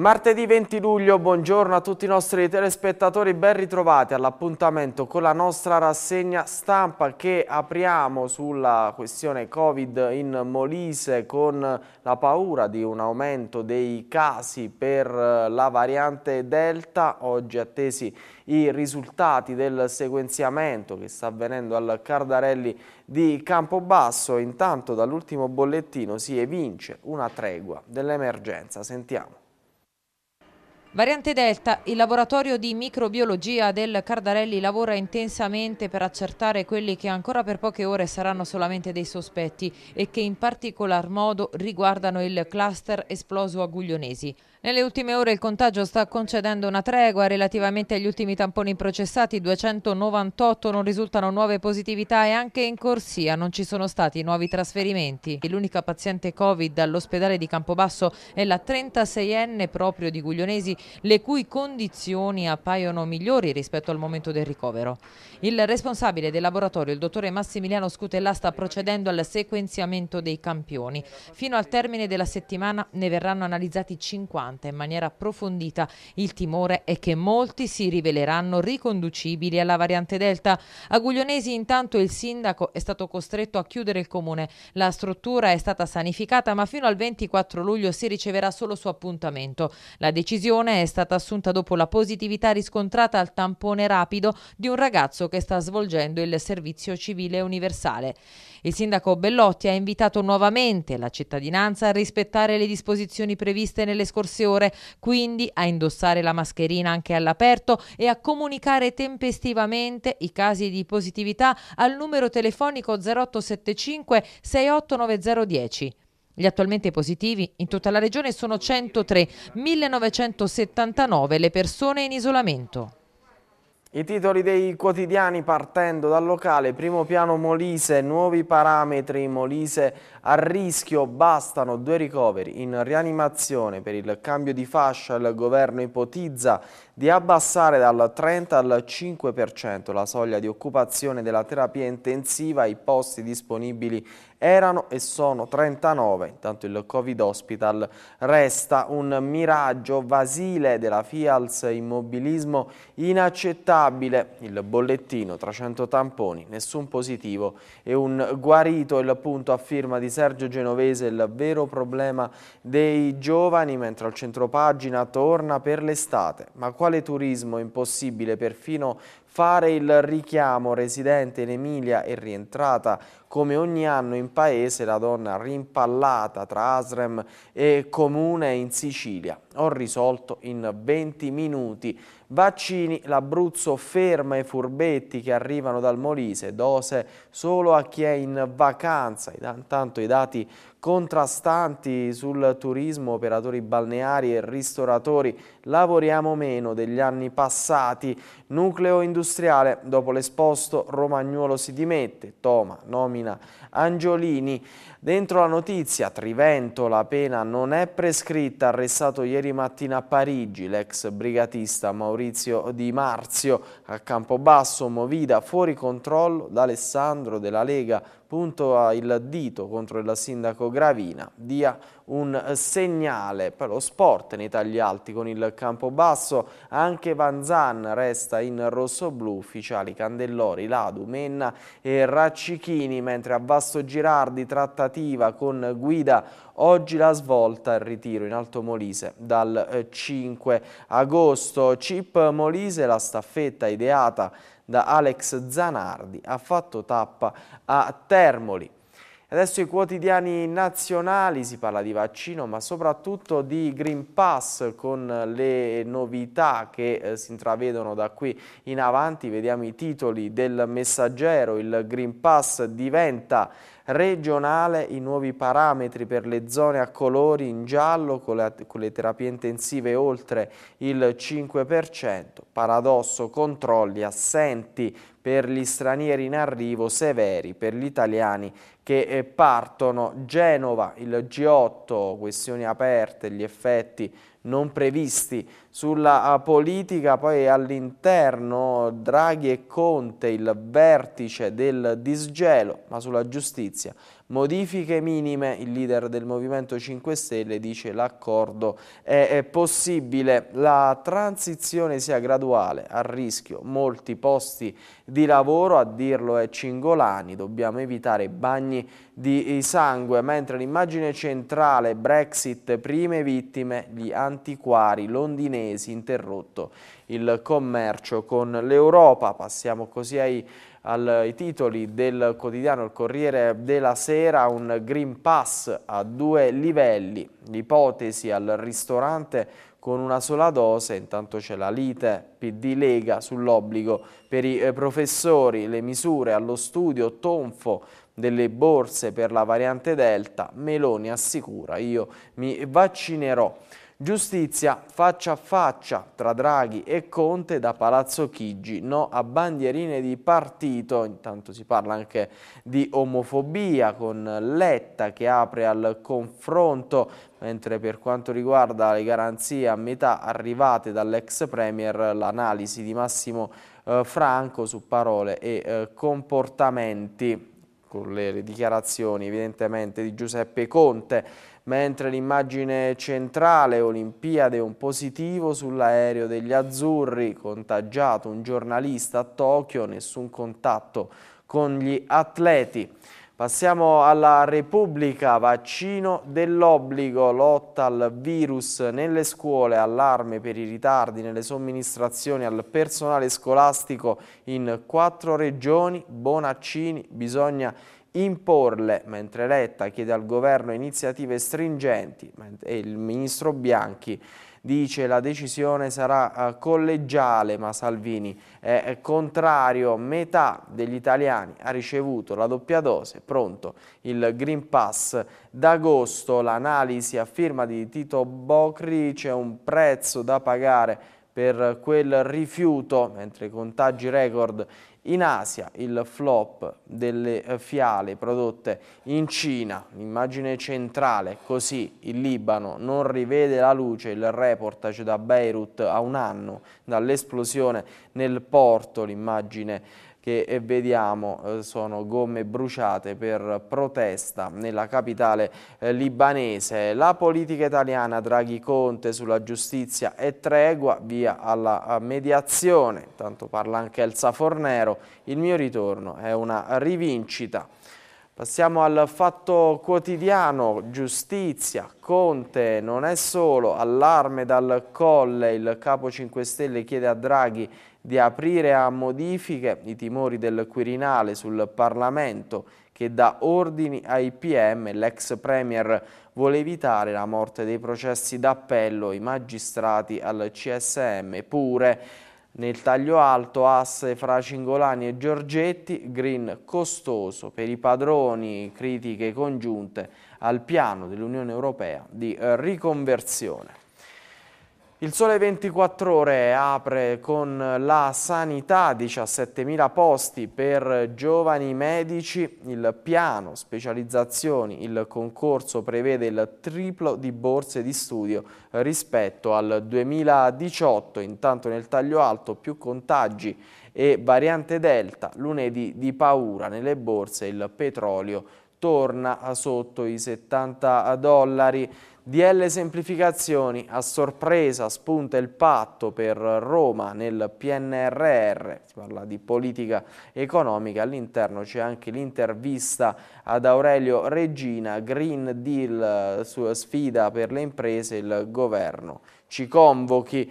Martedì 20 luglio, buongiorno a tutti i nostri telespettatori, ben ritrovati all'appuntamento con la nostra rassegna stampa che apriamo sulla questione Covid in Molise con la paura di un aumento dei casi per eh, la variante Delta, oggi attesi i risultati del sequenziamento che sta avvenendo al Cardarelli di Campobasso, intanto dall'ultimo bollettino si evince una tregua dell'emergenza, sentiamo. Variante Delta, il laboratorio di microbiologia del Cardarelli lavora intensamente per accertare quelli che ancora per poche ore saranno solamente dei sospetti e che in particolar modo riguardano il cluster esploso a Guglionesi. Nelle ultime ore il contagio sta concedendo una tregua. Relativamente agli ultimi tamponi processati, 298 non risultano nuove positività e anche in corsia non ci sono stati nuovi trasferimenti. L'unica paziente Covid all'ospedale di Campobasso è la 36enne proprio di Guglionesi, le cui condizioni appaiono migliori rispetto al momento del ricovero. Il responsabile del laboratorio, il dottore Massimiliano Scutella, sta procedendo al sequenziamento dei campioni. Fino al termine della settimana ne verranno analizzati 50 Costante in maniera approfondita, il timore è che molti si riveleranno riconducibili alla variante Delta. A Guglionesi intanto il sindaco è stato costretto a chiudere il comune. La struttura è stata sanificata ma fino al 24 luglio si riceverà solo su appuntamento. La decisione è stata assunta dopo la positività riscontrata al tampone rapido di un ragazzo che sta svolgendo il servizio civile universale. Il sindaco Bellotti ha invitato nuovamente la cittadinanza a rispettare le disposizioni previste nelle scorse diverse ore, quindi a indossare la mascherina anche all'aperto e a comunicare tempestivamente i casi di positività al numero telefonico 0875 689010. Gli attualmente positivi in tutta la regione sono 103, 1979 le persone in isolamento. I titoli dei quotidiani partendo dal locale, primo piano Molise, nuovi parametri Molise a rischio, bastano due ricoveri in rianimazione per il cambio di fascia, il governo ipotizza di abbassare dal 30 al 5% la soglia di occupazione della terapia intensiva, i posti disponibili erano e sono 39, intanto il Covid Hospital resta un miraggio vasile della FIALS immobilismo inaccettabile stabile, il bollettino, 300 tamponi, nessun positivo e un guarito, il punto a firma di Sergio Genovese, il vero problema dei giovani, mentre al centro pagina torna per l'estate. Ma quale turismo impossibile perfino fare il richiamo residente in Emilia e rientrata come ogni anno in paese la donna rimpallata tra Asrem e Comune in Sicilia. Ho risolto in 20 minuti Vaccini, l'Abruzzo ferma i furbetti che arrivano dal Molise, dose solo a chi è in vacanza. Intanto i dati contrastanti sul turismo, operatori balneari e ristoratori, lavoriamo meno degli anni passati. Nucleo industriale, dopo l'esposto Romagnuolo si dimette, Toma nomina Angiolini. Dentro la notizia, Trivento, la pena non è prescritta, arrestato ieri mattina a Parigi l'ex brigatista Maurizio Maurizio Di Marzio. A Campobasso Movida fuori controllo da Alessandro della Lega punta il dito contro il sindaco Gravina, dia un segnale per lo sport nei tagli alti con il campo basso, anche Van Zan resta in rosso-blu, ufficiali Candellori, Ladu, Menna e Raccichini, mentre a Vasto Girardi trattativa con Guida, oggi la svolta il ritiro in Alto Molise dal 5 agosto. Cip Molise la staffetta ideata da Alex Zanardi ha fatto tappa a Termoli. Adesso i quotidiani nazionali, si parla di vaccino ma soprattutto di Green Pass con le novità che eh, si intravedono da qui in avanti. Vediamo i titoli del messaggero, il Green Pass diventa regionale, i nuovi parametri per le zone a colori in giallo con le, con le terapie intensive oltre il 5%, paradosso controlli assenti, per gli stranieri in arrivo, severi per gli italiani che eh, partono. Genova, il G8, questioni aperte, gli effetti non previsti sulla eh, politica, poi all'interno Draghi e Conte, il vertice del disgelo, ma sulla giustizia Modifiche minime, il leader del Movimento 5 Stelle dice l'accordo è possibile, la transizione sia graduale, a rischio molti posti di lavoro, a dirlo è Cingolani, dobbiamo evitare bagni di eh, sangue, mentre l'immagine centrale Brexit, prime vittime, gli antiquari londinesi, interrotto il commercio con l'Europa. Passiamo così ai ai titoli del quotidiano Il Corriere della Sera un Green Pass a due livelli, l'ipotesi al ristorante con una sola dose, intanto c'è la lite PD Lega sull'obbligo per i eh, professori, le misure allo studio, tonfo delle borse per la variante Delta, Meloni assicura io mi vaccinerò. Giustizia faccia a faccia tra Draghi e Conte da Palazzo Chigi, no a bandierine di partito, intanto si parla anche di omofobia con Letta che apre al confronto, mentre per quanto riguarda le garanzie a metà arrivate dall'ex Premier l'analisi di Massimo eh, Franco su parole e eh, comportamenti con le dichiarazioni evidentemente di Giuseppe Conte, mentre l'immagine centrale Olimpiade è un positivo sull'aereo degli azzurri, contagiato un giornalista a Tokyo, nessun contatto con gli atleti. Passiamo alla Repubblica, vaccino dell'obbligo, lotta al virus nelle scuole, allarme per i ritardi nelle somministrazioni al personale scolastico in quattro regioni, Bonaccini bisogna imporle, mentre Letta chiede al governo iniziative stringenti e il ministro Bianchi dice la decisione sarà eh, collegiale, ma Salvini è contrario, metà degli italiani ha ricevuto la doppia dose, pronto il Green Pass d'agosto, l'analisi a firma di Tito Bocri, c'è un prezzo da pagare per quel rifiuto, mentre i contagi record in Asia il flop delle eh, fiale prodotte in Cina, l'immagine centrale, così il Libano non rivede la luce, il reportage da Beirut a un anno dall'esplosione nel porto, l'immagine che eh, vediamo eh, sono gomme bruciate per protesta nella capitale eh, libanese. La politica italiana Draghi Conte sulla giustizia e tregua, via alla mediazione, tanto parla anche Elsa Fornero, il mio ritorno è una rivincita. Passiamo al fatto quotidiano, giustizia, Conte, non è solo, allarme dal colle, il capo 5 Stelle chiede a Draghi di aprire a modifiche i timori del Quirinale sul Parlamento che dà ordini ai PM, l'ex Premier vuole evitare la morte dei processi d'appello, i magistrati al CSM pure. Nel taglio alto asse fra Cingolani e Giorgetti, green costoso per i padroni, critiche congiunte al piano dell'Unione Europea di riconversione. Il Sole 24 Ore apre con la sanità, 17.000 posti per giovani medici, il piano specializzazioni, il concorso prevede il triplo di borse di studio rispetto al 2018, intanto nel taglio alto più contagi e variante Delta, lunedì di paura nelle borse il petrolio torna sotto i 70 dollari. DL semplificazioni, a sorpresa spunta il patto per Roma nel PNRR, si parla di politica economica, all'interno c'è anche l'intervista ad Aurelio Regina, Green Deal, sfida per le imprese, il governo ci convochi.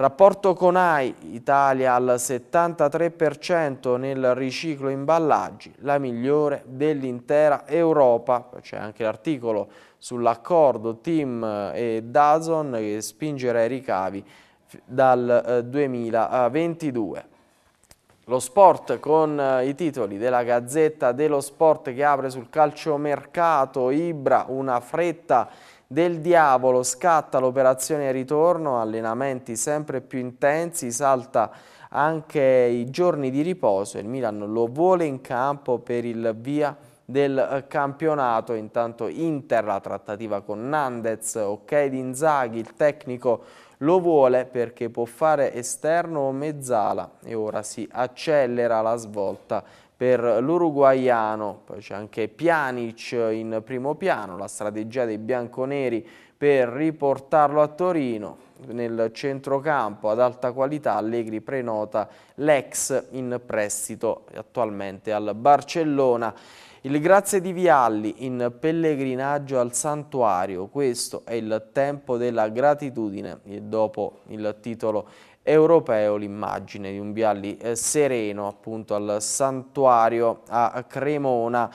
Rapporto con AI, Italia al 73% nel riciclo imballaggi, la migliore dell'intera Europa. C'è anche l'articolo sull'accordo Team e Dazon che spingerà i ricavi dal 2022. Eh, Lo sport con eh, i titoli della Gazzetta dello Sport che apre sul calciomercato, Ibra, una fretta del diavolo scatta l'operazione ritorno, allenamenti sempre più intensi, salta anche i giorni di riposo, il Milan lo vuole in campo per il via del eh, campionato, intanto Inter la trattativa con Nandez, ok di Inzaghi, il tecnico lo vuole perché può fare esterno o mezzala e ora si accelera la svolta per l'uruguaiano, poi c'è anche Pjanic in primo piano, la strategia dei bianconeri per riportarlo a Torino. Nel centrocampo ad alta qualità Allegri prenota l'ex in prestito attualmente al Barcellona. Il grazie di Vialli in pellegrinaggio al santuario, questo è il tempo della gratitudine, e dopo il titolo europeo l'immagine di un Bialli eh, sereno appunto al santuario a Cremona.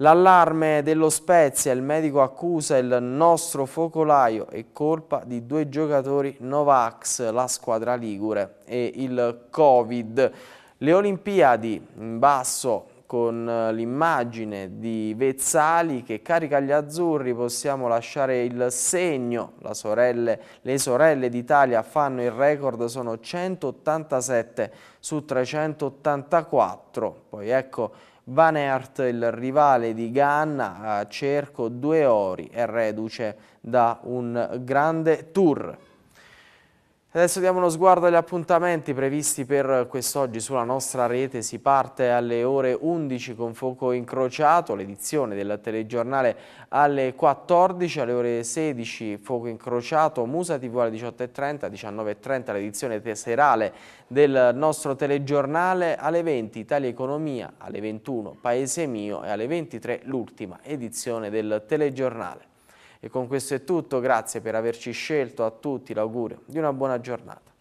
L'allarme dello Spezia, il medico accusa il nostro focolaio e colpa di due giocatori Novax, la squadra Ligure e il Covid. Le Olimpiadi in basso con eh, l'immagine di Vezzali che carica gli azzurri, possiamo lasciare il segno, sorelle, le sorelle d'Italia fanno il record, sono 187 su 384, poi ecco Van Aert, il rivale di Ganna, a cerco due ori e reduce da un grande tour. Adesso diamo uno sguardo agli appuntamenti previsti per quest'oggi sulla nostra rete. Si parte alle ore 11 con Fuoco Incrociato, l'edizione del telegiornale alle 14, alle ore 16 Fuoco Incrociato, Musa TV alle 18.30, 19.30 l'edizione serale del nostro telegiornale, alle 20 Italia Economia, alle 21 Paese Mio e alle 23 l'ultima edizione del telegiornale. E con questo è tutto, grazie per averci scelto a tutti l'augurio di una buona giornata.